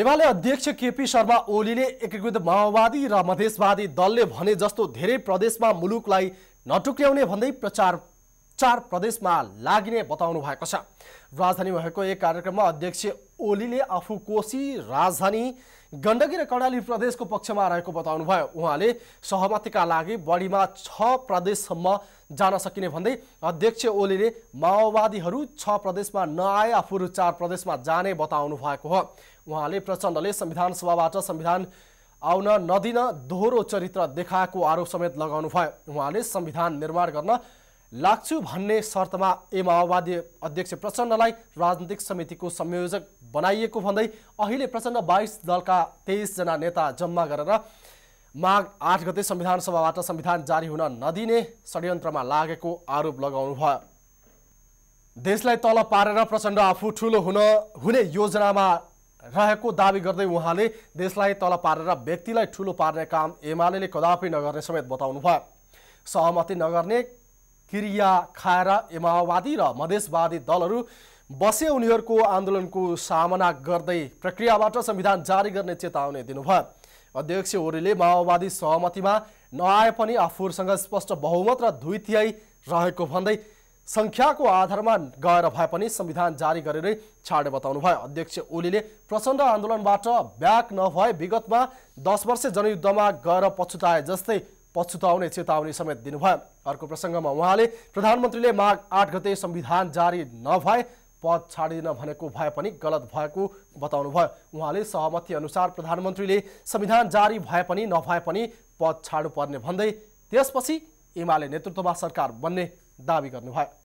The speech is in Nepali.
एमाले अध्यक्ष केपी शर्मा ओलीले एकीकृत माओवादी र मधेसवादी दलले भने जस्तो धेरै प्रदेशमा मुलुकलाई नटुक्याउने भन्दै प्रचार चार प्रदेशमा लागिने बताउनु भएको छ राजधानी भएको एक कार्यक्रममा अध्यक्ष ओलीले आफू कोशी राजधानी गण्डकी र कर्णाली प्रदेशको पक्षमा रहेको बताउनुभयो उहाँले सहमतिका लागि बढीमा छ प्रदेशसम्म जान सकिने भन्दै अध्यक्ष ओलीले माओवादीहरू छ प्रदेशमा नआए आफूहरू चार प्रदेशमा जाने बताउनु भएको हो उहाँले प्रचण्डले संविधान सभाबाट संविधान आउन नदिन दोहोरो चरित्र देखाएको आरोप समेत लगाउनु भयो उहाँले संविधान निर्माण गर्न लाग्छु भन्ने शर्तमा ए माओवादी अध्यक्ष प्रचण्डलाई राजनीतिक समितिको संयोजक बनाइएको भन्दै अहिले प्रचण्ड बाइस दलका तेइसजना नेता जम्मा गरेर माघ आठ गते संविधान सभाबाट संविधान जारी हुन नदिने षड्यन्त्रमा लागेको आरोप लगाउनु भयो देशलाई तल पारेर प्रचण्ड आफू ठुलो हुन हुने योजनामा रहेको दावी गर्दै उहाँले देशलाई तल पारेर व्यक्तिलाई ठुलो पार्ने काम एमाले कदापि नगर्ने समेत बताउनु भयो सहमति नगर्ने क्रिया खाएर माओवादी र मधेसवादी दलहरू बसे उनीहरूको आन्दोलनको सामना गर्दै प्रक्रियाबाट संविधान जारी गर्ने चेतावनी दिनुभयो अध्यक्ष ओलीले माओवादी सहमतिमा नआए पनि आफूहरूसँग स्पष्ट बहुमत र दुई तिहाई रहेको भन्दै सङ्ख्याको आधारमा गएर भए पनि संविधान जारी गरेरै छाडे बताउनु भयो अध्यक्ष ओलीले प्रचण्ड आन्दोलनबाट ब्याक नभए विगतमा दस वर्ष जनयुद्धमा गएर पछुताए जस्तै पछुताउने चेतावनी समेत दिनुभयो अर्को प्रसङ्गमा उहाँले प्रधानमन्त्रीले माघ आठ गते संविधान जारी नभए पद छाडिदिन भनेको भए पनि गलत भएको बताउनुभयो उहाँले सहमति अनुसार प्रधानमन्त्रीले संविधान जारी भए पनि नभए पनि पद छाड्नुपर्ने भन्दै त्यसपछि एमाले नेतृत्वमा सरकार बन्ने दावी गर्नुभयो